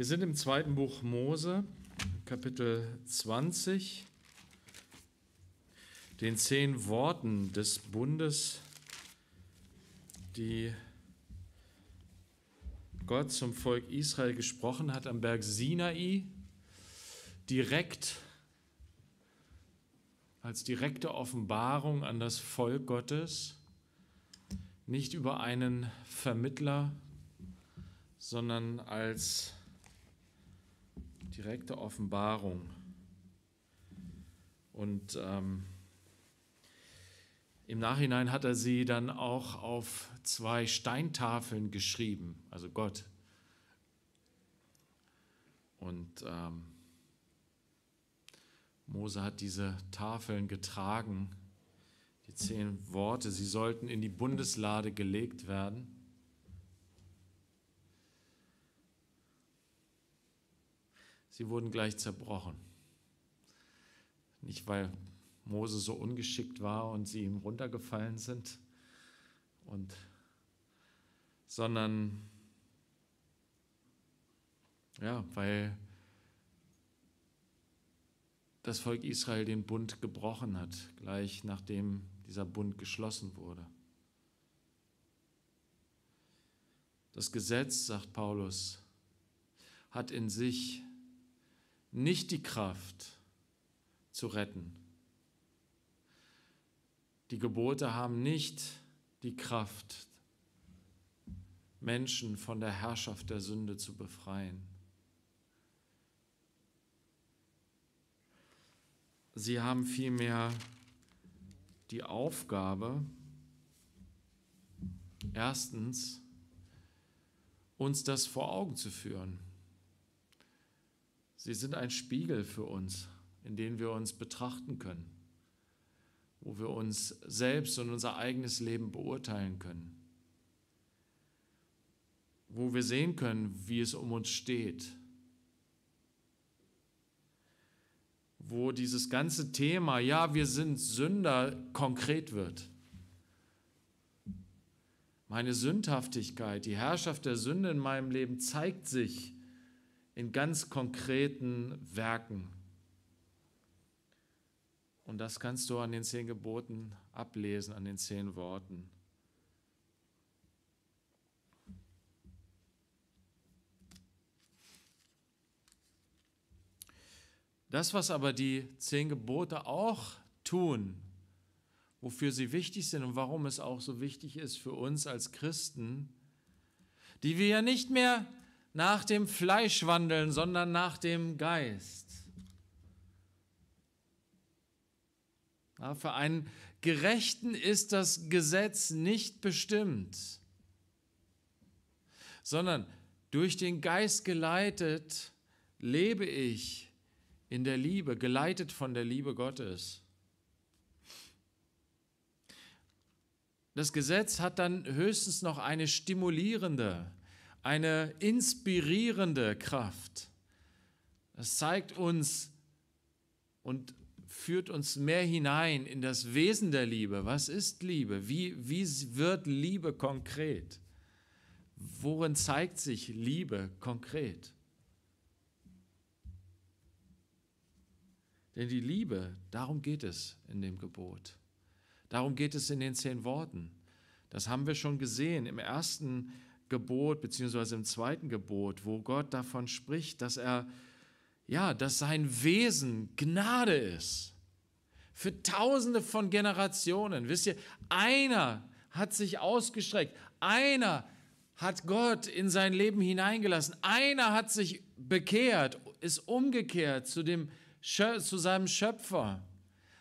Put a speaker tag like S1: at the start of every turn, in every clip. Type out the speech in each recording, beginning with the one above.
S1: Wir sind im zweiten Buch Mose, Kapitel 20, den zehn Worten des Bundes, die Gott zum Volk Israel gesprochen hat am Berg Sinai, direkt als direkte Offenbarung an das Volk Gottes, nicht über einen Vermittler, sondern als direkte Offenbarung. Und ähm, im Nachhinein hat er sie dann auch auf zwei Steintafeln geschrieben, also Gott. Und ähm, Mose hat diese Tafeln getragen, die zehn Worte, sie sollten in die Bundeslade gelegt werden. sie wurden gleich zerbrochen. Nicht, weil Mose so ungeschickt war und sie ihm runtergefallen sind, und, sondern ja, weil das Volk Israel den Bund gebrochen hat, gleich nachdem dieser Bund geschlossen wurde. Das Gesetz, sagt Paulus, hat in sich nicht die Kraft zu retten. Die Gebote haben nicht die Kraft, Menschen von der Herrschaft der Sünde zu befreien. Sie haben vielmehr die Aufgabe, erstens, uns das vor Augen zu führen. Sie sind ein Spiegel für uns, in dem wir uns betrachten können, wo wir uns selbst und unser eigenes Leben beurteilen können, wo wir sehen können, wie es um uns steht, wo dieses ganze Thema, ja, wir sind Sünder, konkret wird. Meine Sündhaftigkeit, die Herrschaft der Sünde in meinem Leben zeigt sich in ganz konkreten Werken. Und das kannst du an den zehn Geboten ablesen, an den zehn Worten. Das, was aber die zehn Gebote auch tun, wofür sie wichtig sind und warum es auch so wichtig ist für uns als Christen, die wir ja nicht mehr nach dem Fleisch wandeln, sondern nach dem Geist. Ja, für einen Gerechten ist das Gesetz nicht bestimmt, sondern durch den Geist geleitet lebe ich in der Liebe, geleitet von der Liebe Gottes. Das Gesetz hat dann höchstens noch eine stimulierende, eine inspirierende Kraft. Es zeigt uns und führt uns mehr hinein in das Wesen der Liebe. Was ist Liebe? Wie, wie wird Liebe konkret? Worin zeigt sich Liebe konkret? Denn die Liebe, darum geht es in dem Gebot. Darum geht es in den zehn Worten. Das haben wir schon gesehen im ersten Gebot, beziehungsweise im zweiten Gebot, wo Gott davon spricht, dass er, ja, dass sein Wesen Gnade ist. Für tausende von Generationen. Wisst ihr, einer hat sich ausgestreckt. Einer hat Gott in sein Leben hineingelassen. Einer hat sich bekehrt, ist umgekehrt zu, dem, zu seinem Schöpfer,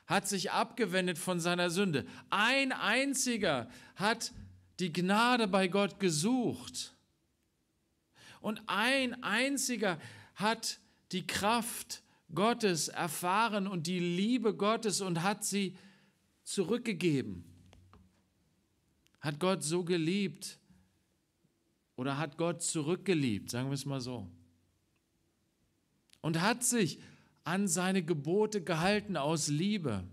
S1: hat sich abgewendet von seiner Sünde. Ein einziger hat die Gnade bei Gott gesucht. Und ein einziger hat die Kraft Gottes erfahren und die Liebe Gottes und hat sie zurückgegeben. Hat Gott so geliebt oder hat Gott zurückgeliebt, sagen wir es mal so. Und hat sich an seine Gebote gehalten aus Liebe.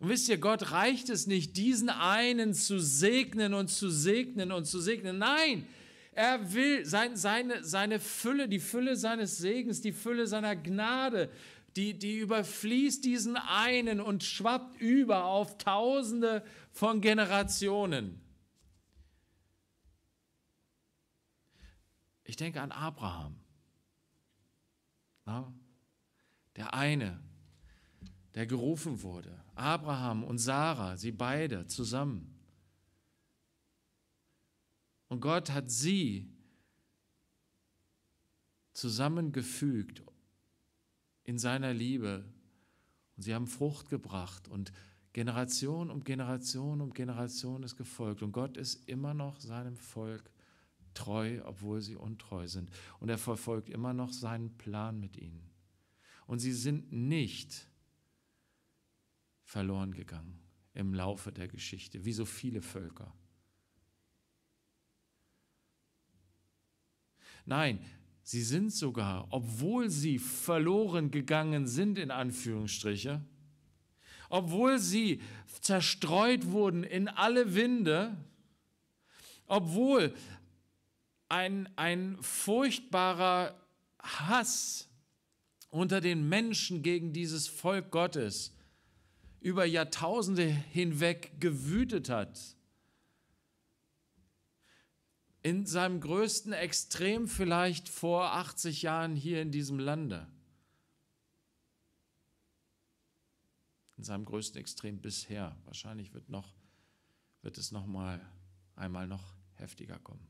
S1: Und wisst ihr, Gott reicht es nicht, diesen einen zu segnen und zu segnen und zu segnen. Nein, er will sein, seine, seine Fülle, die Fülle seines Segens, die Fülle seiner Gnade, die, die überfließt diesen einen und schwappt über auf Tausende von Generationen. Ich denke an Abraham. Na? Der eine, der gerufen wurde. Abraham und Sarah, sie beide zusammen. Und Gott hat sie zusammengefügt in seiner Liebe. Und sie haben Frucht gebracht und Generation um Generation um Generation ist gefolgt. Und Gott ist immer noch seinem Volk treu, obwohl sie untreu sind. Und er verfolgt immer noch seinen Plan mit ihnen. Und sie sind nicht verloren gegangen im Laufe der Geschichte, wie so viele Völker. Nein, sie sind sogar, obwohl sie verloren gegangen sind, in Anführungsstriche, obwohl sie zerstreut wurden in alle Winde, obwohl ein, ein furchtbarer Hass unter den Menschen gegen dieses Volk Gottes über Jahrtausende hinweg gewütet hat. In seinem größten Extrem vielleicht vor 80 Jahren hier in diesem Lande. In seinem größten Extrem bisher. Wahrscheinlich wird, noch, wird es noch mal einmal noch heftiger kommen.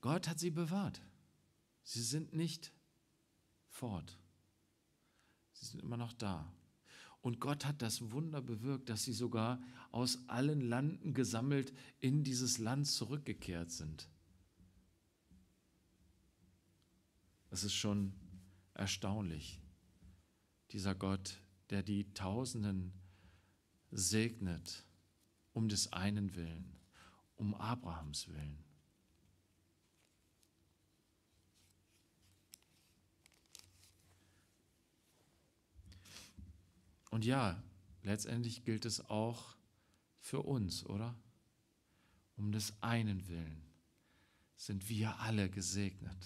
S1: Gott hat sie bewahrt. Sie sind nicht fort. Sie sind immer noch da. Und Gott hat das Wunder bewirkt, dass sie sogar aus allen Landen gesammelt in dieses Land zurückgekehrt sind. Es ist schon erstaunlich. Dieser Gott, der die Tausenden segnet, um des einen willen, um Abrahams willen. Und ja, letztendlich gilt es auch für uns, oder? Um des einen Willen sind wir alle gesegnet.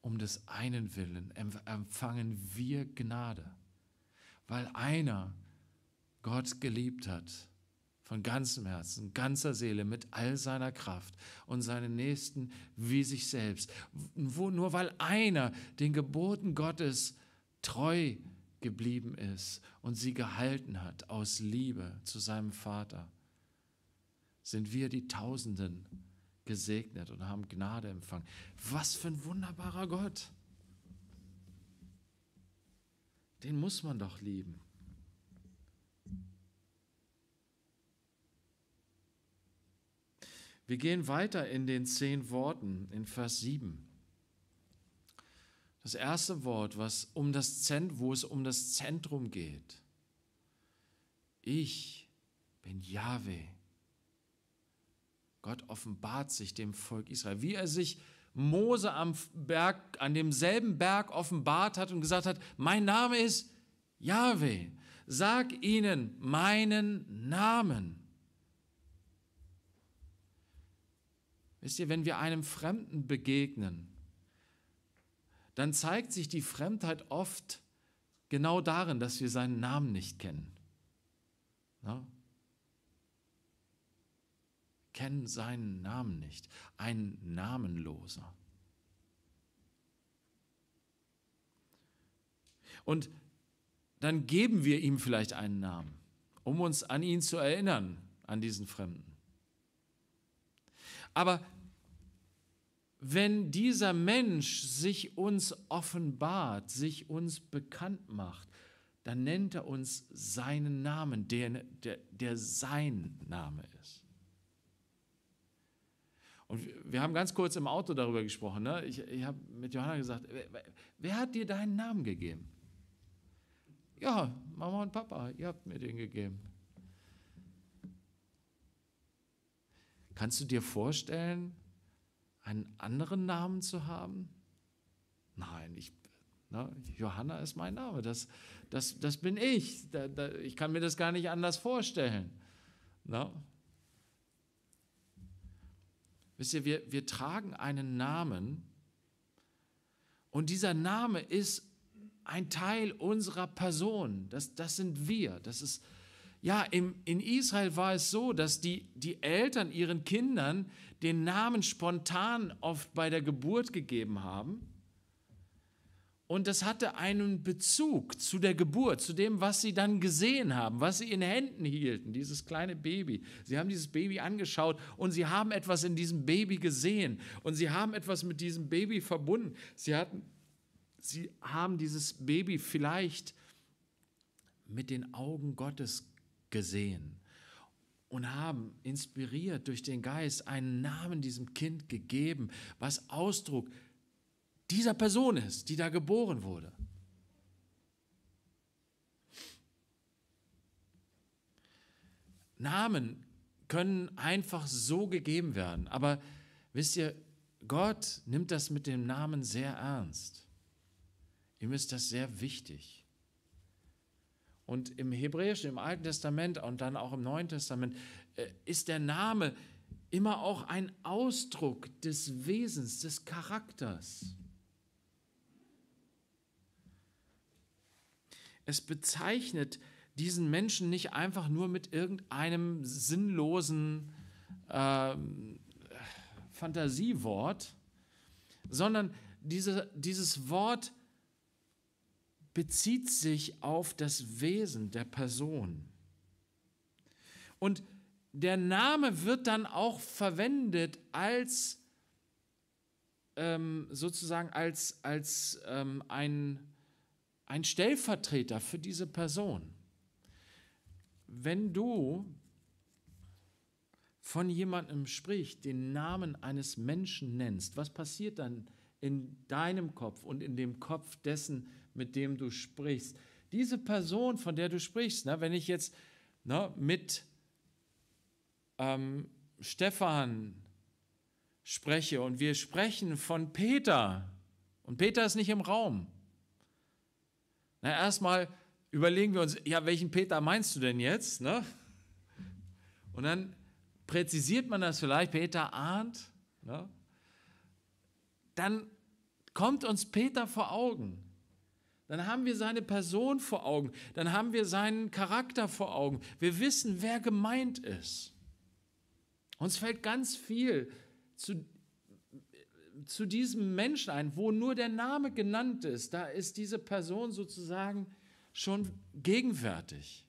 S1: Um des einen Willen empfangen wir Gnade, weil einer Gott geliebt hat von ganzem Herzen, ganzer Seele, mit all seiner Kraft und seinen Nächsten wie sich selbst. nur weil einer den Geboten Gottes treu ist, geblieben ist und sie gehalten hat aus Liebe zu seinem Vater, sind wir die Tausenden gesegnet und haben Gnade empfangen. Was für ein wunderbarer Gott! Den muss man doch lieben. Wir gehen weiter in den zehn Worten in Vers 7. Das erste Wort, was um das Zentrum, wo es um das Zentrum geht. Ich bin Yahweh. Gott offenbart sich dem Volk Israel, wie er sich Mose am Berg, an demselben Berg offenbart hat und gesagt hat, mein Name ist Yahweh. sag ihnen meinen Namen. Wisst ihr, wenn wir einem Fremden begegnen, dann zeigt sich die Fremdheit oft genau darin, dass wir seinen Namen nicht kennen. Ja? Kennen seinen Namen nicht. Ein Namenloser. Und dann geben wir ihm vielleicht einen Namen, um uns an ihn zu erinnern, an diesen Fremden. Aber wenn dieser Mensch sich uns offenbart, sich uns bekannt macht, dann nennt er uns seinen Namen, der, der, der sein Name ist. Und wir haben ganz kurz im Auto darüber gesprochen. Ne? Ich, ich habe mit Johanna gesagt, wer, wer, hat dir deinen Namen gegeben? Ja, Mama und Papa, ihr habt mir den gegeben. Kannst du dir vorstellen, einen anderen Namen zu haben? Nein, ich, na, ne, Johanna ist mein Name, das, das, das bin ich. Da, da, ich kann mir das gar nicht anders vorstellen. Na? Ne? Wisst ihr, wir, wir tragen einen Namen und dieser Name ist ein Teil unserer Person. Das, das sind wir. Das ist, ja, im, in Israel war es so, dass die, die Eltern ihren Kindern den Namen spontan oft bei der Geburt gegeben haben. Und das hatte einen Bezug zu der Geburt, zu dem, was sie dann gesehen haben, was sie in Händen hielten, dieses kleine Baby. Sie haben dieses Baby angeschaut und sie haben etwas in diesem Baby gesehen und sie haben etwas mit diesem Baby verbunden. Sie, hatten, sie haben dieses Baby vielleicht mit den Augen Gottes gesehen gesehen und haben, inspiriert durch den Geist, einen Namen diesem Kind gegeben, was Ausdruck dieser Person ist, die da geboren wurde. Namen können einfach so gegeben werden, aber wisst ihr, Gott nimmt das mit dem Namen sehr ernst. Ihm ist das sehr wichtig. Und im Hebräischen, im Alten Testament und dann auch im Neuen Testament äh, ist der Name immer auch ein Ausdruck des Wesens, des Charakters. Es bezeichnet diesen Menschen nicht einfach nur mit irgendeinem sinnlosen äh, Fantasiewort, sondern diese, dieses Wort bezieht sich auf das Wesen der Person. Und der Name wird dann auch verwendet als ähm, sozusagen als, als ähm, ein, ein Stellvertreter für diese Person. Wenn du von jemandem sprichst, den Namen eines Menschen nennst, was passiert dann in deinem Kopf und in dem Kopf dessen, mit dem du sprichst. Diese Person, von der du sprichst, na, ne, wenn ich jetzt na, ne, mit ähm, Stefan spreche und wir sprechen von Peter und Peter ist nicht im Raum. Na, erstmal überlegen wir uns, ja, welchen Peter meinst du denn jetzt? Ne? Und dann präzisiert man das vielleicht, Peter ahnt. Ne? Dann kommt uns Peter vor Augen. Dann haben wir seine Person vor Augen, dann haben wir seinen Charakter vor Augen. Wir wissen, wer gemeint ist. Uns fällt ganz viel zu, zu diesem Menschen ein, wo nur der Name genannt ist. Da ist diese Person sozusagen schon gegenwärtig.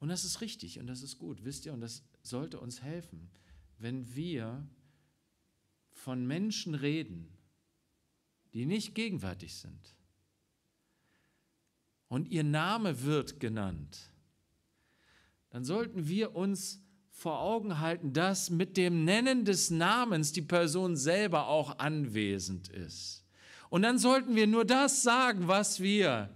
S1: Und das ist richtig und das ist gut, wisst ihr, und das sollte uns helfen, wenn wir von Menschen reden, die nicht gegenwärtig sind. Und ihr Name wird genannt. Dann sollten wir uns vor Augen halten, dass mit dem Nennen des Namens die Person selber auch anwesend ist. Und dann sollten wir nur das sagen, was wir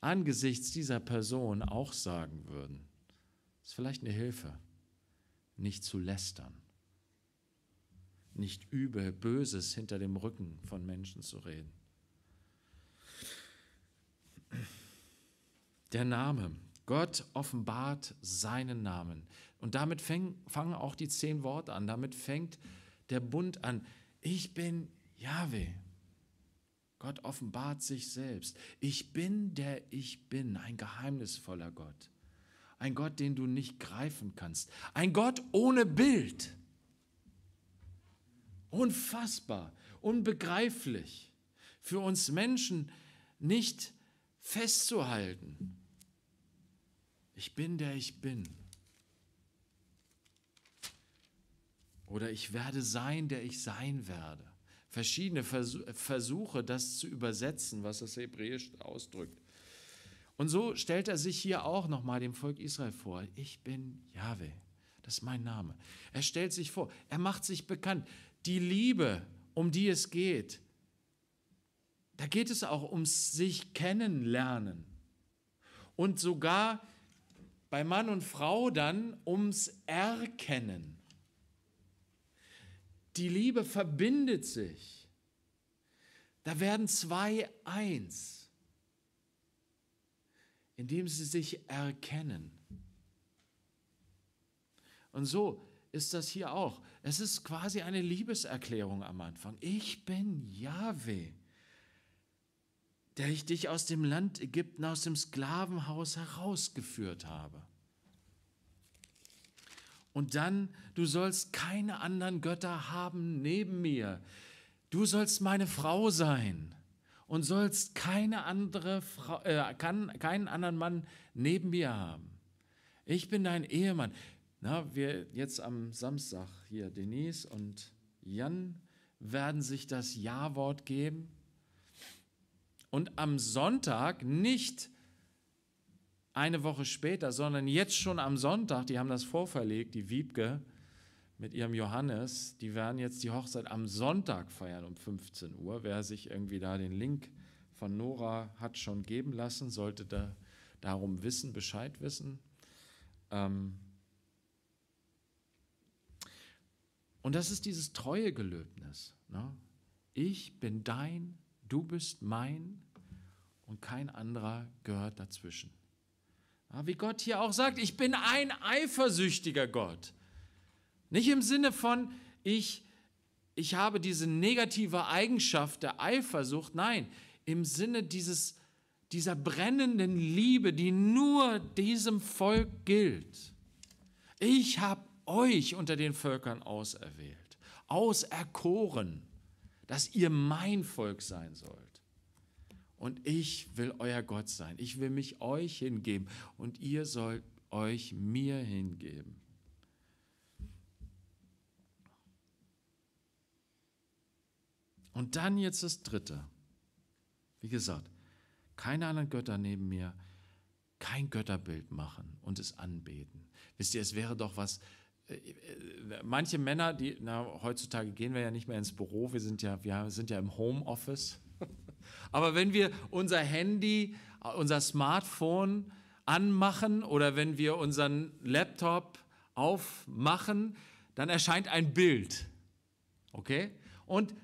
S1: angesichts dieser Person auch sagen würden. Das ist vielleicht eine Hilfe, nicht zu lästern nicht über Böses hinter dem Rücken von Menschen zu reden. Der Name. Gott offenbart seinen Namen. Und damit fäng, fangen auch die zehn Worte an. Damit fängt der Bund an. Ich bin Yahweh. Gott offenbart sich selbst. Ich bin der Ich bin, ein geheimnisvoller Gott. Ein Gott, den du nicht greifen kannst. Ein Gott ohne Bild unfassbar, unbegreiflich für uns Menschen nicht festzuhalten. Ich bin der ich bin. Oder ich werde sein, der ich sein werde. Verschiedene Versuche, das zu übersetzen, was das Hebräisch ausdrückt. Und so stellt er sich hier auch nochmal dem Volk Israel vor. Ich bin Yahweh. Das ist mein Name. Er stellt sich vor. Er macht sich bekannt die Liebe, um die es geht, da geht es auch ums sich kennenlernen. Und sogar bei Mann und Frau dann ums Erkennen. Die Liebe verbindet sich. Da werden zwei eins, indem sie sich erkennen. Und so ist das hier auch. Es ist quasi eine Liebeserklärung am Anfang. Ich bin Yahweh, der ich dich aus dem Land Ägypten, aus dem Sklavenhaus herausgeführt habe. Und dann, du sollst keine anderen Götter haben neben mir. Du sollst meine Frau sein und sollst keine andere Frau, äh, kann, keinen anderen Mann neben mir haben. Ich bin dein Ehemann. Na, wir jetzt am Samstag hier, Denise und Jan, werden sich das Ja-Wort geben und am Sonntag nicht eine Woche später, sondern jetzt schon am Sonntag, die haben das vorverlegt, die Wiebke mit ihrem Johannes, die werden jetzt die Hochzeit am Sonntag feiern um 15 Uhr. Wer sich irgendwie da den Link von Nora hat schon geben lassen, sollte da darum wissen, Bescheid wissen. Ähm, Und das ist dieses treue Gelöbnis. Ne? Ich bin dein, du bist mein und kein anderer gehört dazwischen. Ja, wie Gott hier auch sagt, ich bin ein eifersüchtiger Gott. Nicht im Sinne von, ich, ich habe diese negative Eigenschaft der Eifersucht, nein, im Sinne dieses, dieser brennenden Liebe, die nur diesem Volk gilt. Ich habe euch unter den Völkern auserwählt, auserkoren, dass ihr mein Volk sein sollt. Und ich will euer Gott sein. Ich will mich euch hingeben und ihr sollt euch mir hingeben. Und dann jetzt das Dritte. Wie gesagt, keine anderen Götter neben mir, kein Götterbild machen und es anbeten. Wisst ihr, es wäre doch was manche Männer, die, na, heutzutage gehen wir ja nicht mehr ins Büro, wir sind ja, wir sind ja im Homeoffice. Aber wenn wir unser Handy, unser Smartphone anmachen oder wenn wir unseren Laptop aufmachen, dann erscheint ein Bild. Okay? Und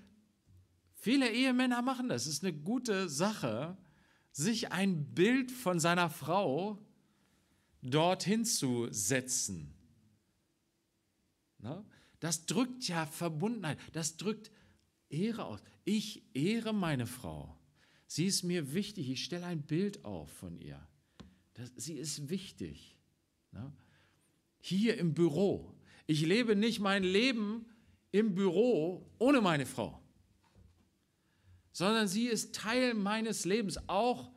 S1: viele Ehemänner machen das. Es ist eine gute Sache, sich ein Bild von seiner Frau dorthin zu setzen. Ne? Das drückt ja Verbundenheit, das drückt Ehre aus. Ich ehre meine Frau. Sie ist mir wichtig. Ich stelle ein Bild auf von ihr. Das, sie ist wichtig. Ne? Hier im Büro. Ich lebe nicht mein Leben im Büro ohne meine Frau, sondern sie ist Teil meines Lebens, auch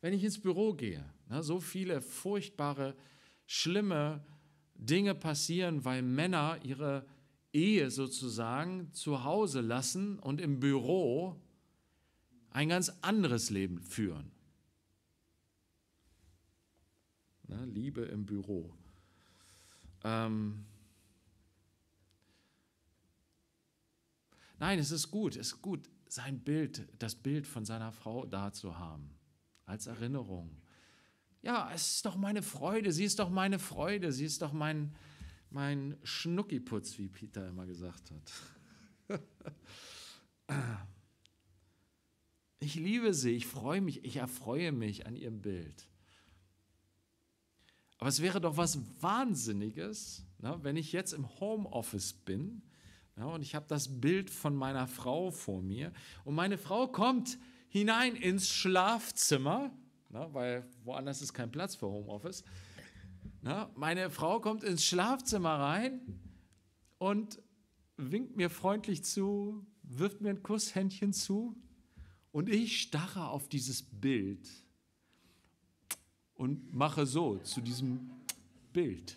S1: wenn ich ins Büro gehe. Ne? So viele furchtbare, schlimme Dinge passieren, weil Männer ihre Ehe sozusagen zu Hause lassen und im Büro ein ganz anderes Leben führen. Na, ne, Liebe im Büro. Ähm Nein, es ist gut, es ist gut, sein Bild, das Bild von seiner Frau da zu haben, als Erinnerung ja, es ist doch meine Freude, sie ist doch meine Freude, sie ist doch mein, mein Schnuckiputz, wie Peter immer gesagt hat. ich liebe sie, ich freue mich, ich erfreue mich an ihrem Bild. Aber es wäre doch was Wahnsinniges, na, ne, wenn ich jetzt im Homeoffice bin na, ne, und ich habe das Bild von meiner Frau vor mir und meine Frau kommt hinein ins Schlafzimmer na, ne? weil woanders ist kein Platz für Homeoffice. Na, ne? meine Frau kommt ins Schlafzimmer rein und winkt mir freundlich zu, wirft mir ein Kusshändchen zu und ich starre auf dieses Bild und mache so zu diesem Bild.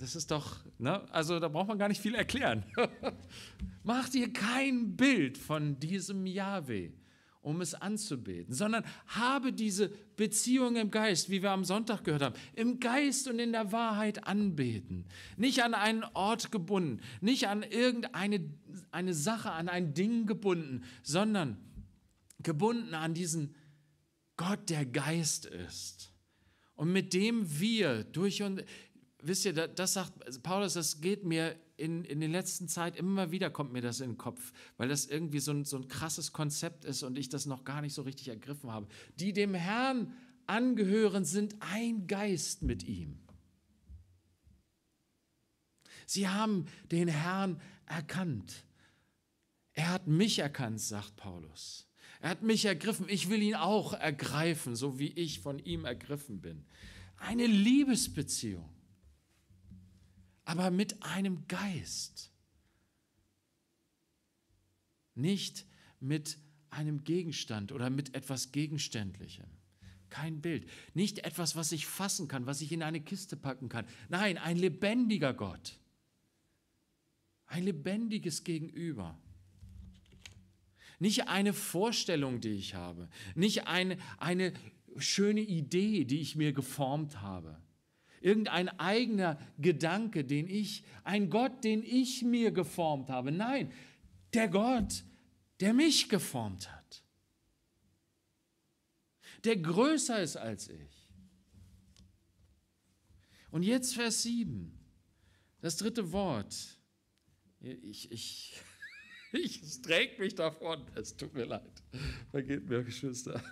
S1: Das ist doch, ne? also da braucht man gar nicht viel erklären. Mach dir kein Bild von diesem Yahweh, um es anzubeten, sondern habe diese Beziehung im Geist, wie wir am Sonntag gehört haben, im Geist und in der Wahrheit anbeten. Nicht an einen Ort gebunden, nicht an irgendeine eine Sache, an ein Ding gebunden, sondern gebunden an diesen Gott, der Geist ist und mit dem wir durch und wisst ihr, das sagt also Paulus, das geht mir in, in den letzten Zeit immer wieder, kommt mir das in den Kopf, weil das irgendwie so ein, so ein krasses Konzept ist und ich das noch gar nicht so richtig ergriffen habe. Die dem Herrn angehören, sind ein Geist mit ihm. Sie haben den Herrn erkannt. Er hat mich erkannt, sagt Paulus. Er hat mich ergriffen. Ich will ihn auch ergreifen, so wie ich von ihm ergriffen bin. Eine Liebesbeziehung aber mit einem Geist. Nicht mit einem Gegenstand oder mit etwas Gegenständlichem. Kein Bild. Nicht etwas, was ich fassen kann, was ich in eine Kiste packen kann. Nein, ein lebendiger Gott. Ein lebendiges Gegenüber. Nicht eine Vorstellung, die ich habe. Nicht eine, eine schöne Idee, die ich mir geformt habe irgendein eigener Gedanke, den ich, ein Gott, den ich mir geformt habe. Nein, der Gott, der mich geformt hat, der größer ist als ich. Und jetzt Vers 7, das dritte Wort. Ich, ich, ich, es mich davon. Es tut mir leid. Vergeht mir, Geschwister.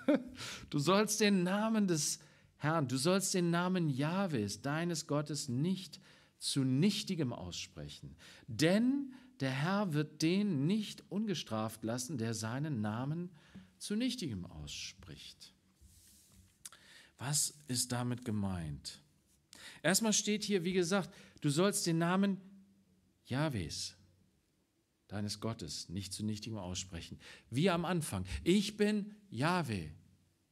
S1: Du sollst den Namen des Herr, du sollst den Namen Jahwes, deines Gottes, nicht zu nichtigem aussprechen, denn der Herr wird den nicht ungestraft lassen, der seinen Namen zu nichtigem ausspricht. Was ist damit gemeint? Erstmal steht hier, wie gesagt, du sollst den Namen Jahwes, deines Gottes, nicht zu nichtigem aussprechen. Wie am Anfang. Ich bin Jahwe,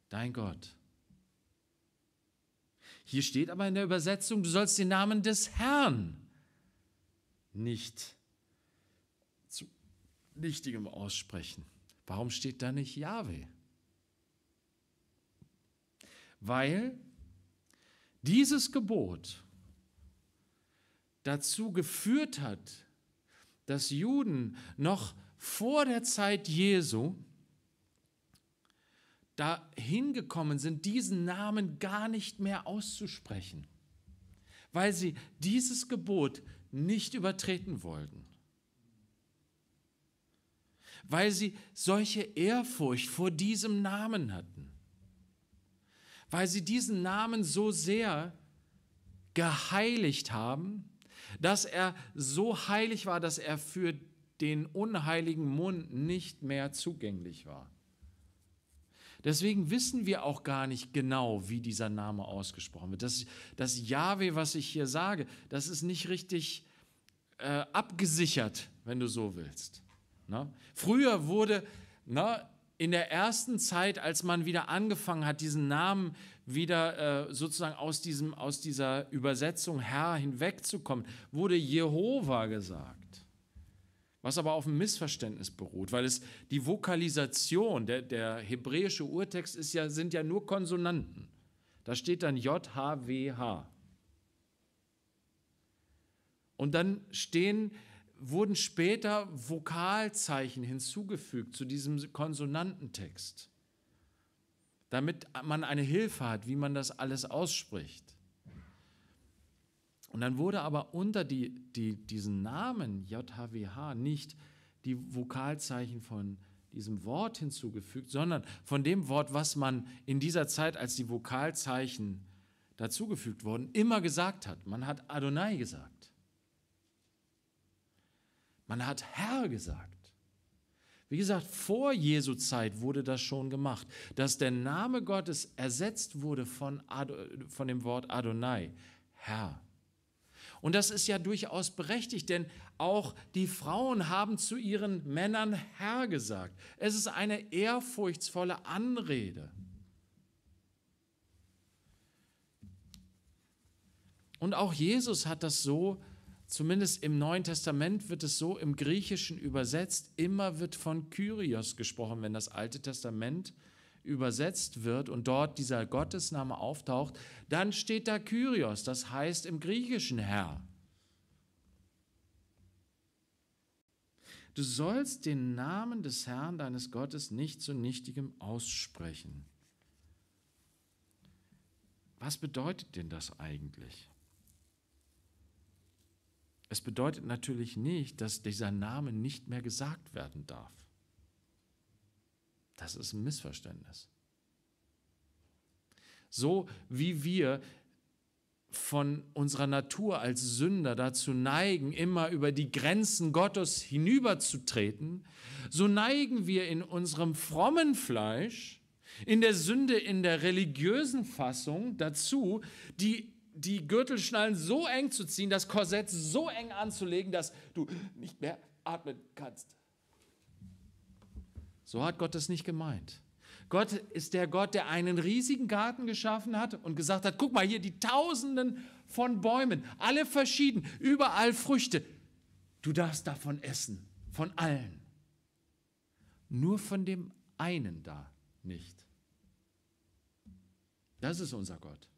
S1: dein Gott. Hier steht aber in der Übersetzung, du sollst den Namen des Herrn nicht zu nichtigem aussprechen. Warum steht da nicht Jahwe? Weil dieses Gebot dazu geführt hat, dass Juden noch vor der Zeit Jesu dahin gekommen sind, diesen Namen gar nicht mehr auszusprechen, weil sie dieses Gebot nicht übertreten wollten, weil sie solche Ehrfurcht vor diesem Namen hatten, weil sie diesen Namen so sehr geheiligt haben, dass er so heilig war, dass er für den unheiligen Mund nicht mehr zugänglich war. Deswegen wissen wir auch gar nicht genau, wie dieser Name ausgesprochen wird. Das, das Jahwe, was ich hier sage, das ist nicht richtig äh, abgesichert, wenn du so willst. Na? Ne? Früher wurde na, ne, in der ersten Zeit, als man wieder angefangen hat, diesen Namen wieder äh, sozusagen aus, diesem, aus dieser Übersetzung Herr hinwegzukommen, wurde Jehova gesagt was aber auf einem Missverständnis beruht, weil es die Vokalisation, der, der hebräische Urtext ist ja, sind ja nur Konsonanten. Da steht dann J, H, W, H. Und dann stehen, wurden später Vokalzeichen hinzugefügt zu diesem Konsonantentext, damit man eine Hilfe hat, wie man das alles ausspricht. Und dann wurde aber unter die, die, diesen Namen JHWH nicht die Vokalzeichen von diesem Wort hinzugefügt, sondern von dem Wort, was man in dieser Zeit als die Vokalzeichen dazugefügt wurden, immer gesagt hat. Man hat Adonai gesagt. Man hat Herr gesagt. Wie gesagt, vor Jesu Zeit wurde das schon gemacht, dass der Name Gottes ersetzt wurde von, Ad, von dem Wort Adonai, Herr. Und das ist ja durchaus berechtigt, denn auch die Frauen haben zu ihren Männern Herr gesagt. Es ist eine ehrfurchtsvolle Anrede. Und auch Jesus hat das so, zumindest im Neuen Testament wird es so im Griechischen übersetzt, immer wird von Kyrios gesprochen, wenn das Alte Testament äh, übersetzt wird und dort dieser Gottesname auftaucht, dann steht da Kyrios, das heißt im Griechischen Herr. Du sollst den Namen des Herrn deines Gottes nicht zu nichtigem aussprechen. Was bedeutet denn das eigentlich? Es bedeutet natürlich nicht, dass dieser Name nicht mehr gesagt werden darf. Das ist ein Missverständnis. So wie wir von unserer Natur als Sünder dazu neigen, immer über die Grenzen Gottes hinüberzutreten, so neigen wir in unserem frommen Fleisch, in der Sünde, in der religiösen Fassung dazu, die, die Gürtelschnallen so eng zu ziehen, das Korsett so eng anzulegen, dass du nicht mehr atmen kannst. So hat Gott das nicht gemeint. Gott ist der Gott, der einen riesigen Garten geschaffen hat und gesagt hat, guck mal hier, die Tausenden von Bäumen, alle verschieden, überall Früchte. Du darfst davon essen, von allen. Nur von dem einen da nicht. Das ist unser Gott.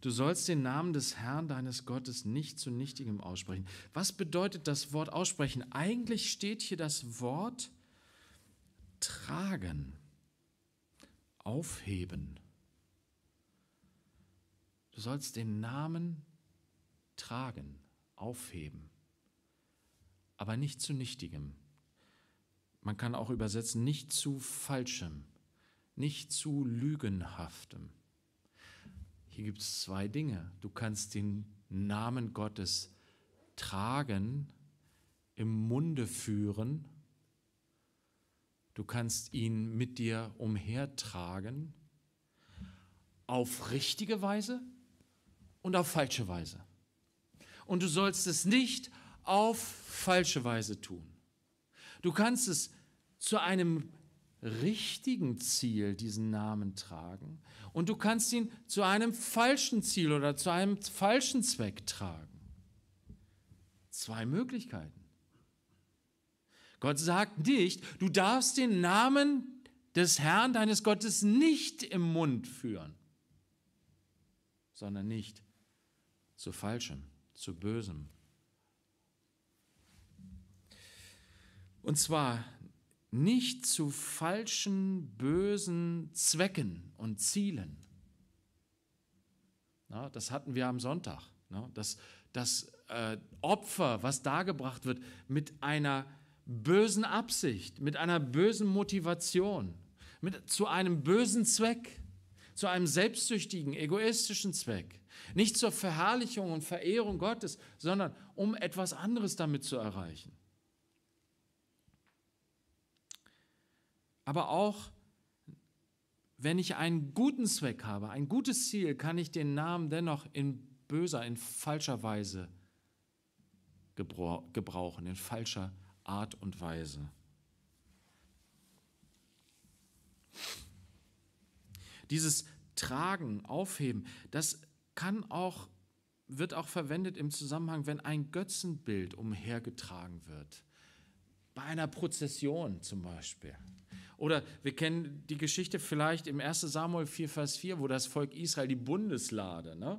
S1: Du sollst den Namen des Herrn deines Gottes nicht zu nichtigem aussprechen. Was bedeutet das Wort aussprechen? Eigentlich steht hier das Wort tragen, aufheben. Du sollst den Namen tragen, aufheben, aber nicht zu nichtigem. Man kann auch übersetzen, nicht zu falschem, nicht zu lügenhaftem. Hier gibt es zwei Dinge. Du kannst den Namen Gottes tragen, im Munde führen. Du kannst ihn mit dir umhertragen. Auf richtige Weise und auf falsche Weise. Und du sollst es nicht auf falsche Weise tun. Du kannst es zu einem richtigen Ziel, diesen Namen tragen. Und du kannst ihn zu einem falschen Ziel oder zu einem falschen Zweck tragen. Zwei Möglichkeiten. Gott sagt nicht, du darfst den Namen des Herrn, deines Gottes, nicht im Mund führen, sondern nicht zu Falschem, zu Bösem. Und zwar nicht zu falschen, bösen Zwecken und Zielen. Na, das hatten wir am Sonntag. Na, das, das äh, Opfer, was dargebracht wird, mit einer bösen Absicht, mit einer bösen Motivation, mit, zu einem bösen Zweck, zu einem selbstsüchtigen, egoistischen Zweck. Nicht zur Verherrlichung und Verehrung Gottes, sondern um etwas anderes damit zu erreichen. Aber auch wenn ich einen guten Zweck habe, ein gutes Ziel, kann ich den Namen dennoch in böser, in falscher Weise gebrauchen, in falscher Art und Weise. Dieses Tragen, Aufheben, das kann auch, wird auch verwendet im Zusammenhang, wenn ein Götzenbild umhergetragen wird. Bei einer Prozession zum Beispiel. Oder wir kennen die Geschichte vielleicht im 1 Samuel 4, Vers 4, wo das Volk Israel die Bundeslade ne,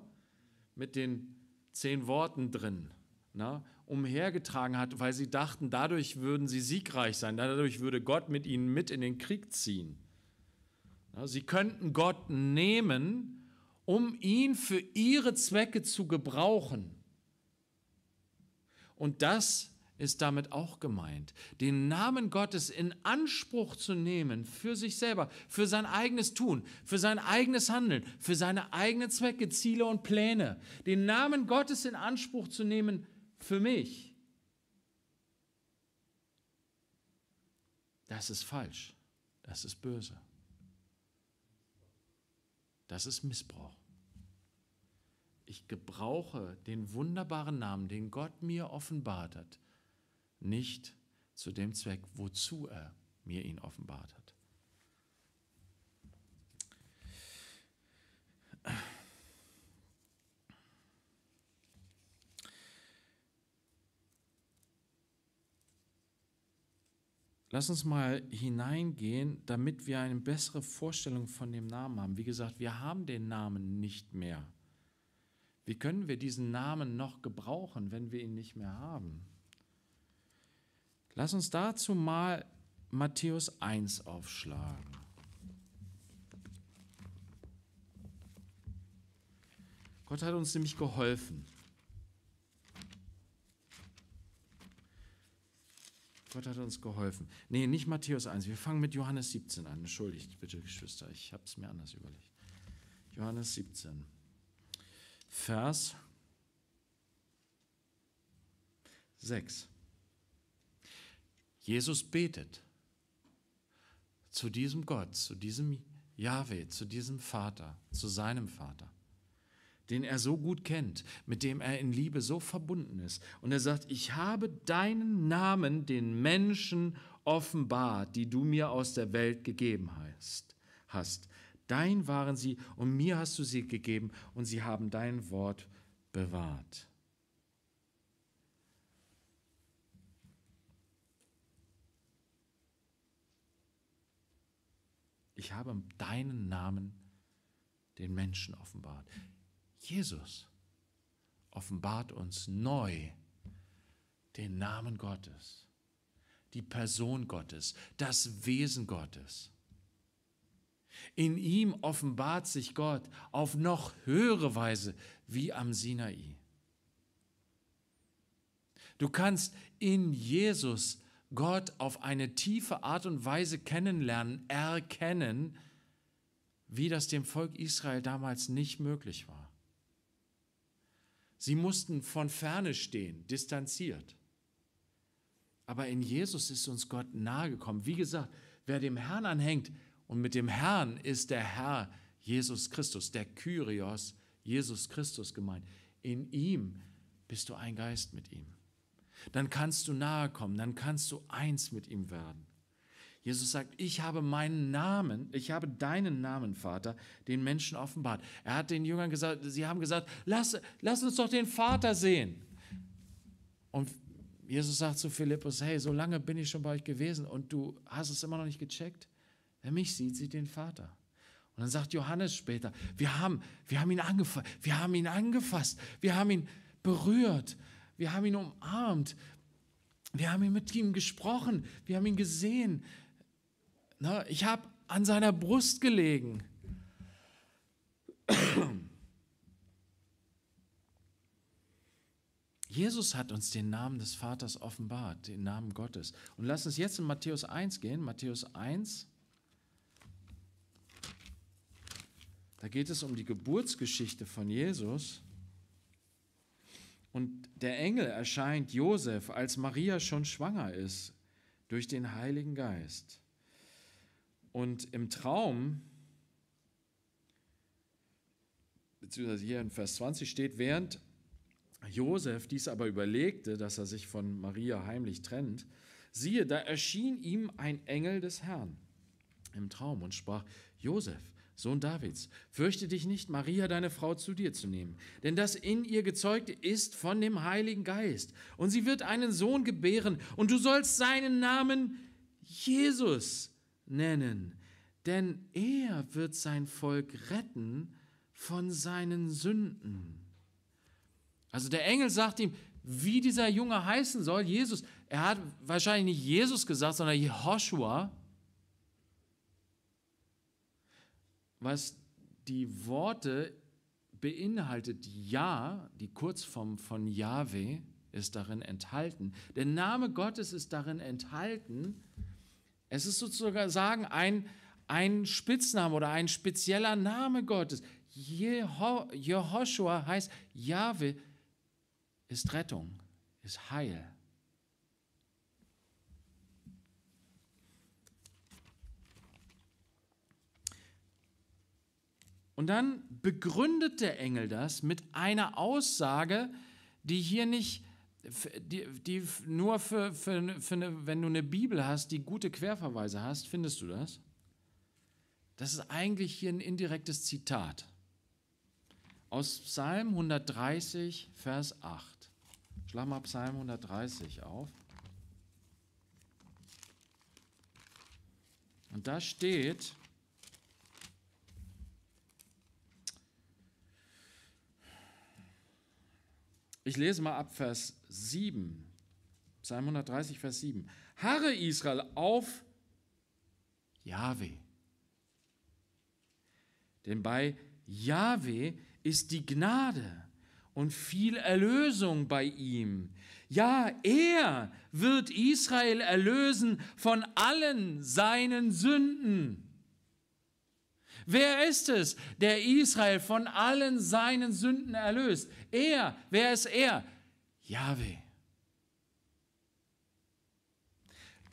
S1: mit den zehn Worten drin ne, umhergetragen hat, weil sie dachten, dadurch würden sie siegreich sein, dadurch würde Gott mit ihnen mit in den Krieg ziehen. Ne, sie könnten Gott nehmen, um ihn für ihre Zwecke zu gebrauchen. Und das ist damit auch gemeint. Den Namen Gottes in Anspruch zu nehmen für sich selber, für sein eigenes Tun, für sein eigenes Handeln, für seine eigenen Zwecke, Ziele und Pläne. Den Namen Gottes in Anspruch zu nehmen für mich. Das ist falsch. Das ist böse. Das ist Missbrauch. Ich gebrauche den wunderbaren Namen, den Gott mir offenbart hat, nicht zu dem Zweck, wozu er mir ihn offenbart hat. Lass uns mal hineingehen, damit wir eine bessere Vorstellung von dem Namen haben. Wie gesagt, wir haben den Namen nicht mehr. Wie können wir diesen Namen noch gebrauchen, wenn wir ihn nicht mehr haben? Lass uns dazu mal Matthäus 1 aufschlagen. Gott hat uns nämlich geholfen. Gott hat uns geholfen. Nee, nicht Matthäus 1. Wir fangen mit Johannes 17 an. Entschuldigt bitte, Geschwister. Ich habe es mir anders überlegt. Johannes 17. Vers 6. Jesus betet zu diesem Gott, zu diesem Yahweh, zu diesem Vater, zu seinem Vater, den er so gut kennt, mit dem er in Liebe so verbunden ist. Und er sagt, ich habe deinen Namen den Menschen offenbart, die du mir aus der Welt gegeben hast. Dein waren sie und mir hast du sie gegeben und sie haben dein Wort bewahrt. Ich habe deinen Namen den Menschen offenbart. Jesus offenbart uns neu den Namen Gottes, die Person Gottes, das Wesen Gottes. In ihm offenbart sich Gott auf noch höhere Weise wie am Sinai. Du kannst in Jesus Gott auf eine tiefe Art und Weise kennenlernen, erkennen, wie das dem Volk Israel damals nicht möglich war. Sie mussten von ferne stehen, distanziert. Aber in Jesus ist uns Gott nahegekommen. Wie gesagt, wer dem Herrn anhängt, und mit dem Herrn ist der Herr Jesus Christus, der Kyrios Jesus Christus gemeint. In ihm bist du ein Geist mit ihm. Dann kannst du nahe kommen, dann kannst du eins mit ihm werden. Jesus sagt, ich habe meinen Namen, ich habe deinen Namen, Vater, den Menschen offenbart. Er hat den Jüngern gesagt, sie haben gesagt, lass, lass uns doch den Vater sehen. Und Jesus sagt zu Philippus, hey, so lange bin ich schon bei euch gewesen und du hast es immer noch nicht gecheckt. Wer mich sieht, sieht den Vater. Und dann sagt Johannes später, wir haben, wir haben ihn angefasst, wir haben ihn angefasst, wir haben ihn berührt. Wir haben ihn umarmt. Wir haben mit ihm gesprochen. Wir haben ihn gesehen. ich habe an seiner Brust gelegen. Jesus hat uns den Namen des Vaters offenbart, den Namen Gottes. Und lass uns jetzt in Matthäus 1 gehen. Matthäus 1. Da geht es um die Geburtsgeschichte von Jesus. Und der Engel erscheint Josef, als Maria schon schwanger ist, durch den Heiligen Geist. Und im Traum, beziehungsweise hier in Vers 20 steht, während Josef dies aber überlegte, dass er sich von Maria heimlich trennt, siehe, da erschien ihm ein Engel des Herrn im Traum und sprach, Josef, Sohn Davids, fürchte dich nicht, Maria, deine Frau, zu dir zu nehmen, denn das in ihr Gezeugte ist von dem Heiligen Geist. Und sie wird einen Sohn gebären, und du sollst seinen Namen Jesus nennen, denn er wird sein Volk retten von seinen Sünden. Also der Engel sagt ihm, wie dieser Junge heißen soll, Jesus. Er hat wahrscheinlich nicht Jesus gesagt, sondern Jehoshua. was die Worte beinhaltet, Ja, die Kurzform von Yahweh, ist darin enthalten. Der Name Gottes ist darin enthalten. Es ist sozusagen ein, ein Spitzname oder ein spezieller Name Gottes. Jeho, Jehoshua heißt Yahweh, ist Rettung, ist Heil. Und dann begründet der Engel das mit einer Aussage, die hier nicht, die, die nur für, für, für eine, wenn du eine Bibel hast, die gute Querverweise hast, findest du das? Das ist eigentlich hier ein indirektes Zitat aus Psalm 130, Vers 8. Schlag mal Psalm 130 auf. Und da steht, Ich lese mal ab Vers 7. Psalm 130, Vers 7. Harre Israel auf Yahweh. Denn bei Yahweh ist die Gnade und viel Erlösung bei ihm. Ja, er wird Israel erlösen von allen seinen Sünden. Wer ist es, der Israel von allen seinen Sünden erlöst? Er, wer ist er? Jahwe.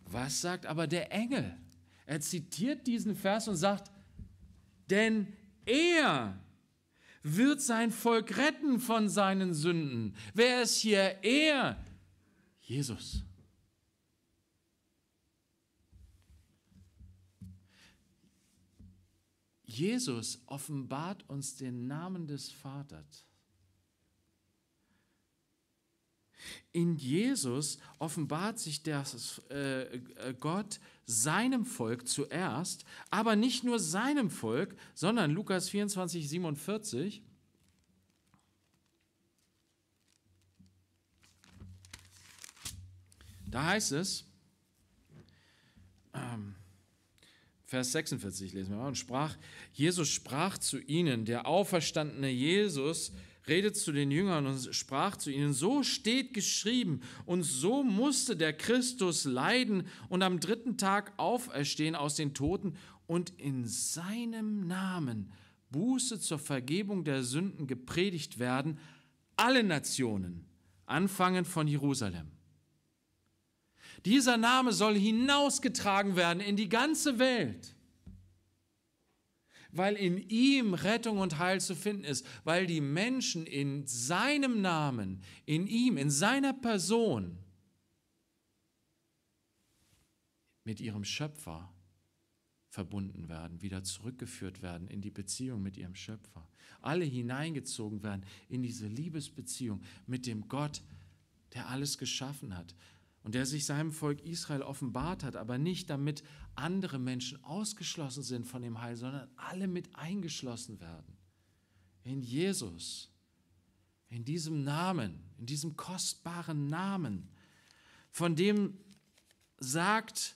S1: Was sagt aber der Engel? Er zitiert diesen Vers und sagt, denn er wird sein Volk retten von seinen Sünden. Wer ist hier er? Jesus. Jesus offenbart uns den Namen des Vaters. In Jesus offenbart sich der, äh, äh, Gott seinem Volk zuerst, aber nicht nur seinem Volk, sondern Lukas 24, 47. Da heißt es, Vers 46 lesen wir mal. Und sprach, Jesus sprach zu ihnen, der auferstandene Jesus redet zu den Jüngern und sprach zu ihnen, so steht geschrieben und so musste der Christus leiden und am dritten Tag auferstehen aus den Toten und in seinem Namen Buße zur Vergebung der Sünden gepredigt werden, alle Nationen, anfangen von Jerusalem. Dieser Name soll hinausgetragen werden in die ganze Welt, weil in ihm Rettung und Heil zu finden ist, weil die Menschen in seinem Namen, in ihm, in seiner Person mit ihrem Schöpfer verbunden werden, wieder zurückgeführt werden in die Beziehung mit ihrem Schöpfer. Alle hineingezogen werden in diese Liebesbeziehung mit dem Gott, der alles geschaffen hat, und der sich seinem Volk Israel offenbart hat, aber nicht damit andere Menschen ausgeschlossen sind von dem Heil, sondern alle mit eingeschlossen werden. In Jesus, in diesem Namen, in diesem kostbaren Namen, von dem sagt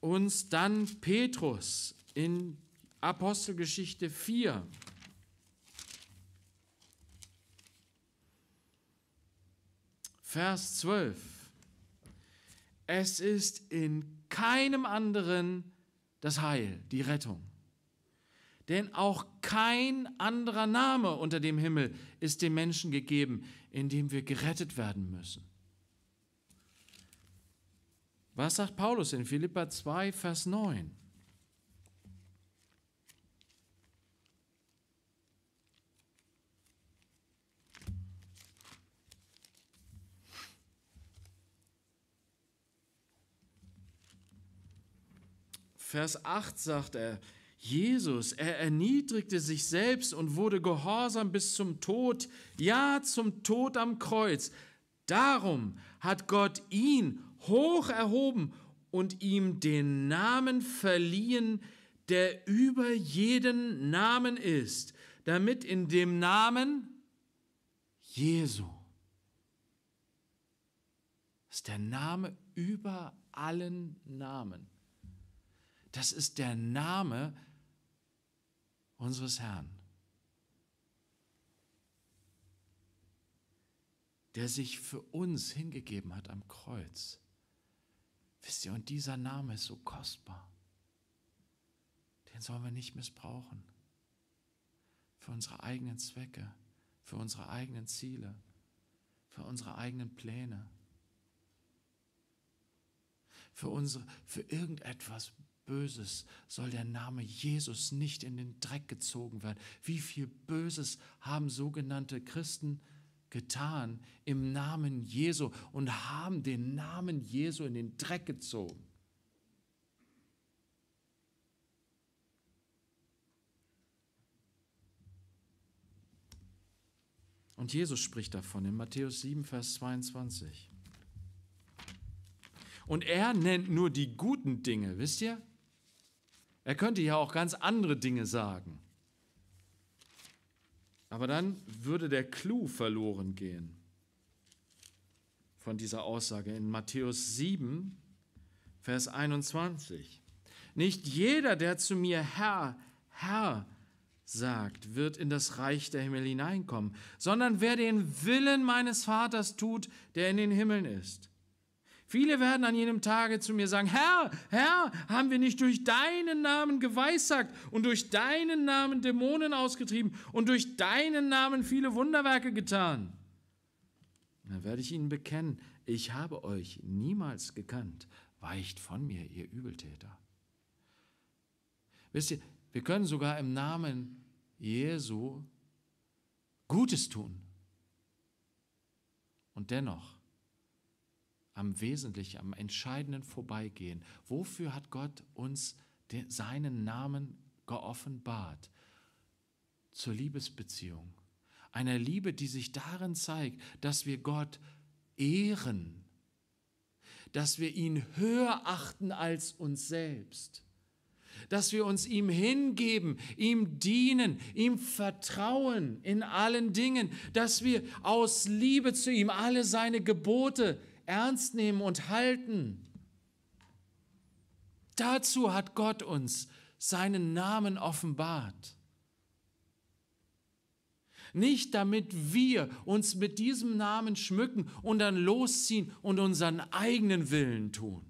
S1: uns dann Petrus in Apostelgeschichte 4, Vers 12. Es ist in keinem anderen das Heil, die Rettung. Denn auch kein anderer Name unter dem Himmel ist dem Menschen gegeben, in dem wir gerettet werden müssen. Was sagt Paulus in Philippa 2, Vers 9? Vers 8 sagt er, Jesus, er erniedrigte sich selbst und wurde gehorsam bis zum Tod, ja zum Tod am Kreuz. Darum hat Gott ihn hoch erhoben und ihm den Namen verliehen, der über jeden Namen ist, damit in dem Namen Jesu, ist der Name über allen Namen, das ist der Name unseres Herrn, der sich für uns hingegeben hat am Kreuz. Wisst ihr, und dieser Name ist so kostbar. Den sollen wir nicht missbrauchen. Für unsere eigenen Zwecke, für unsere eigenen Ziele, für unsere eigenen Pläne, für, unsere, für irgendetwas Böses soll der Name Jesus nicht in den Dreck gezogen werden. Wie viel Böses haben sogenannte Christen getan im Namen Jesu und haben den Namen Jesu in den Dreck gezogen. Und Jesus spricht davon in Matthäus 7, Vers 22. Und er nennt nur die guten Dinge, wisst ihr? Er könnte ja auch ganz andere Dinge sagen. Aber dann würde der Clou verloren gehen von dieser Aussage in Matthäus 7, Vers 21. Nicht jeder, der zu mir Herr, Herr sagt, wird in das Reich der Himmel hineinkommen, sondern wer den Willen meines Vaters tut, der in den Himmeln ist. Viele werden an jenem Tage zu mir sagen, Herr, Herr, haben wir nicht durch deinen Namen geweissagt und durch deinen Namen Dämonen ausgetrieben und durch deinen Namen viele Wunderwerke getan? Dann werde ich ihnen bekennen, ich habe euch niemals gekannt. Weicht von mir, ihr Übeltäter. Wisst ihr, wir können sogar im Namen Jesu Gutes tun. Und dennoch am Wesentlichen, am Entscheidenden vorbeigehen. Wofür hat Gott uns den, seinen Namen geoffenbart? Zur Liebesbeziehung. Einer Liebe, die sich darin zeigt, dass wir Gott ehren, dass wir ihn höher achten als uns selbst, dass wir uns ihm hingeben, ihm dienen, ihm vertrauen in allen Dingen, dass wir aus Liebe zu ihm alle seine Gebote, ernst nehmen und halten. Dazu hat Gott uns seinen Namen offenbart. Nicht damit wir uns mit diesem Namen schmücken und dann losziehen und unseren eigenen Willen tun.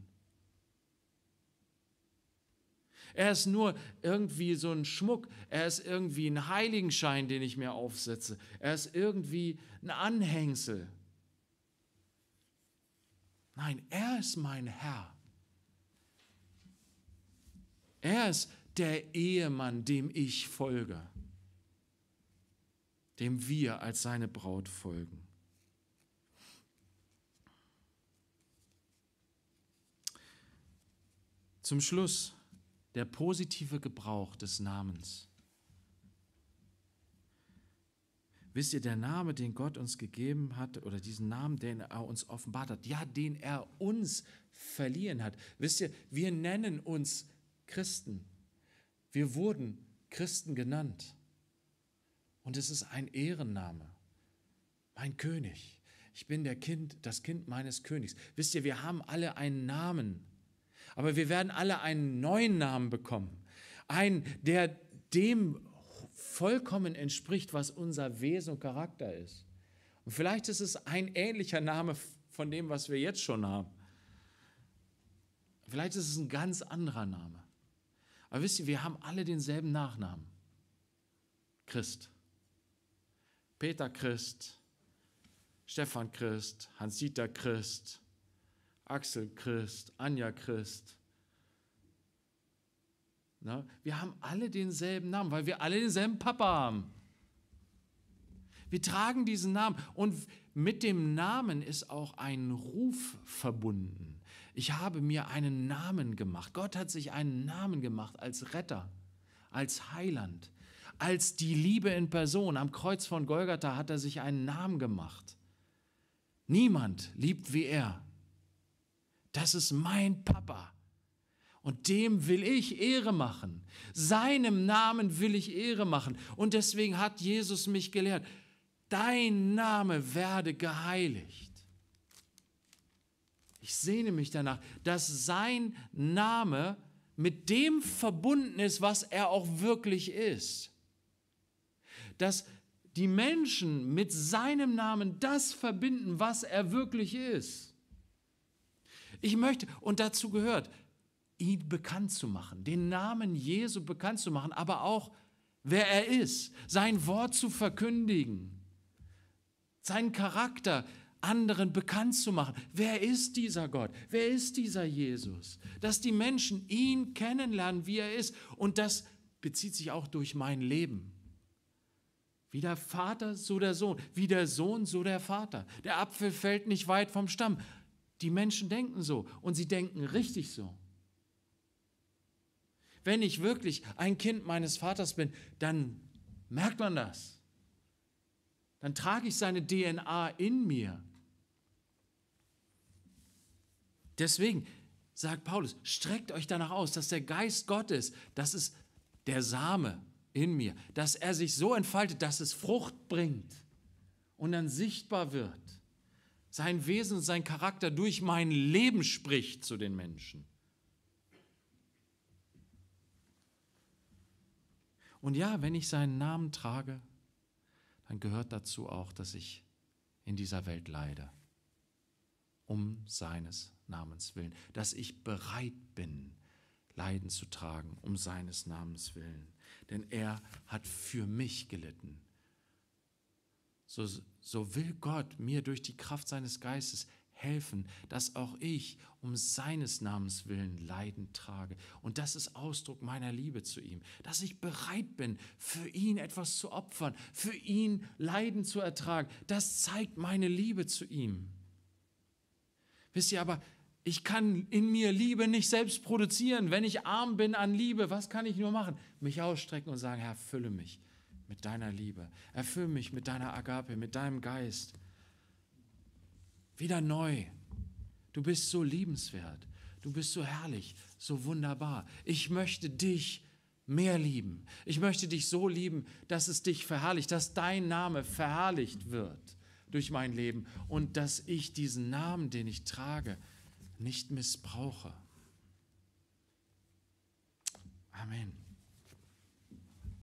S1: Er ist nur irgendwie so ein Schmuck. Er ist irgendwie ein Heiligenschein, den ich mir aufsetze. Er ist irgendwie ein Anhängsel. Nein, er ist mein Herr. Er ist der Ehemann, dem ich folge, dem wir als seine Braut folgen. Zum Schluss der positive Gebrauch des Namens. Wisst ihr, der Name, den Gott uns gegeben hat, oder diesen Namen, den er uns offenbart hat, ja, den er uns verliehen hat. Wisst ihr, wir nennen uns Christen. Wir wurden Christen genannt. Und es ist ein Ehrenname. Mein König. Ich bin der Kind, das Kind meines Königs. Wisst ihr, wir haben alle einen Namen. Aber wir werden alle einen neuen Namen bekommen. Einen, der dem vollkommen entspricht, was unser Wesen und Charakter ist. Und vielleicht ist es ein ähnlicher Name von dem, was wir jetzt schon haben. Vielleicht ist es ein ganz anderer Name. Aber wisst ihr, wir haben alle denselben Nachnamen. Christ. Peter Christ, Stefan Christ, Hans-Dieter Christ, Axel Christ, Anja Christ, na, ne? wir haben alle denselben Namen, weil wir alle denselben Papa haben. Wir tragen diesen Namen und mit dem Namen ist auch ein Ruf verbunden. Ich habe mir einen Namen gemacht. Gott hat sich einen Namen gemacht als Retter, als Heiland, als die Liebe in Person. Am Kreuz von Golgatha hat er sich einen Namen gemacht. Niemand liebt wie er. Das ist mein Papa. Und dem will ich Ehre machen. Seinem Namen will ich Ehre machen. Und deswegen hat Jesus mich gelehrt, dein Name werde geheiligt. Ich sehne mich danach, dass sein Name mit dem verbunden ist, was er auch wirklich ist. Dass die Menschen mit seinem Namen das verbinden, was er wirklich ist. Ich möchte, und dazu gehört, ihn bekannt zu machen, den Namen Jesu bekannt zu machen, aber auch, wer er ist, sein Wort zu verkündigen, seinen Charakter anderen bekannt zu machen. Wer ist dieser Gott? Wer ist dieser Jesus? Dass die Menschen ihn kennenlernen, wie er ist. Und das bezieht sich auch durch mein Leben. Wie der Vater, so der Sohn. Wie der Sohn, so der Vater. Der Apfel fällt nicht weit vom Stamm. Die Menschen denken so und sie denken richtig so wenn ich wirklich ein Kind meines Vaters bin, dann merkt man das. Dann trage ich seine DNA in mir. Deswegen sagt Paulus, streckt euch danach aus, dass der Geist Gottes, das ist der Same in mir, dass er sich so entfaltet, dass es Frucht bringt und dann sichtbar wird. Sein Wesen, sein Charakter durch mein Leben spricht zu den Menschen. Und ja, wenn ich seinen Namen trage, dann gehört dazu auch, dass ich in dieser Welt leide. Um seines Namens willen. Dass ich bereit bin, Leiden zu tragen, um seines Namens willen. Denn er hat für mich gelitten. So, so will Gott mir durch die Kraft seines Geistes helfen, dass auch ich um seines Namens willen Leiden trage. Und das ist Ausdruck meiner Liebe zu ihm, dass ich bereit bin, für ihn etwas zu opfern, für ihn Leiden zu ertragen. Das zeigt meine Liebe zu ihm. Wisst ihr aber, ich kann in mir Liebe nicht selbst produzieren. Wenn ich arm bin an Liebe, was kann ich nur machen? Mich ausstrecken und sagen, Herr, fülle mich mit deiner Liebe. Erfülle mich mit deiner Agape, mit deinem Geist wieder neu. Du bist so liebenswert, du bist so herrlich, so wunderbar. Ich möchte dich mehr lieben. Ich möchte dich so lieben, dass es dich verherrlicht, dass dein Name verherrlicht wird durch mein Leben und dass ich diesen Namen, den ich trage, nicht missbrauche. Amen.